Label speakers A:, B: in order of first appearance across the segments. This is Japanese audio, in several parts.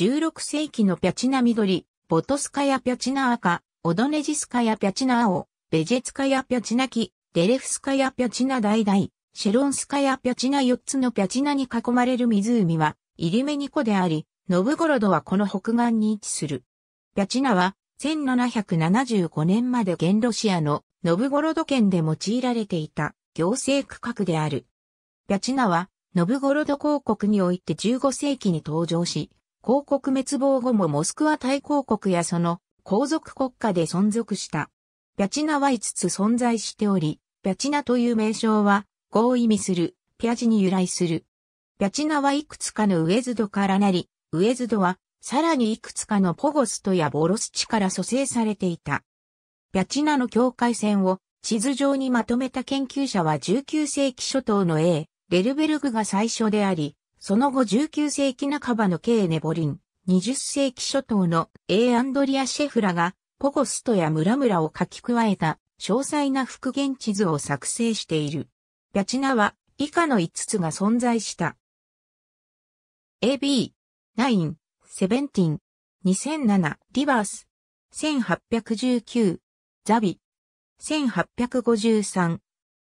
A: 16世紀のピャチナ緑、ボトスカやピャチナ赤、オドネジスカやピャチナ青、ベジェツカやピャチナキ、デレフスカやピャチナ大々、シェロンスカやピャチナ4つのピャチナに囲まれる湖は、イリメニコであり、ノブゴロドはこの北岸に位置する。ピャチナは、1775年まで現ロシアのノブゴロド県で用いられていた行政区画である。ピャチナは、ノブゴロド公国において15世紀に登場し、広告滅亡後もモスクワ大公国やその皇族国家で存続した。ピャチナは5つ存在しており、ピャチナという名称は、合意味する、ピャチに由来する。ピャチナはいくつかのウエズドからなり、ウエズドは、さらにいくつかのポゴストやボロス地から蘇生されていた。ピャチナの境界線を地図上にまとめた研究者は19世紀初頭の A、レルベルグが最初であり、その後19世紀半ばの K ネボリン、20世紀初頭の A. アンドリア・シェフラが、ポゴストや村々を書き加えた詳細な復元地図を作成している。ピャチナは以下の5つが存在した。AB、9、17、2007、リバース、1819、ザビ、1853、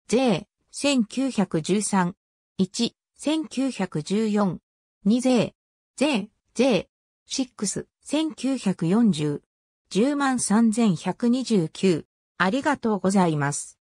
A: J、1913、1、1914。に税、税、税、6、1940。10万3129。ありがとうございます。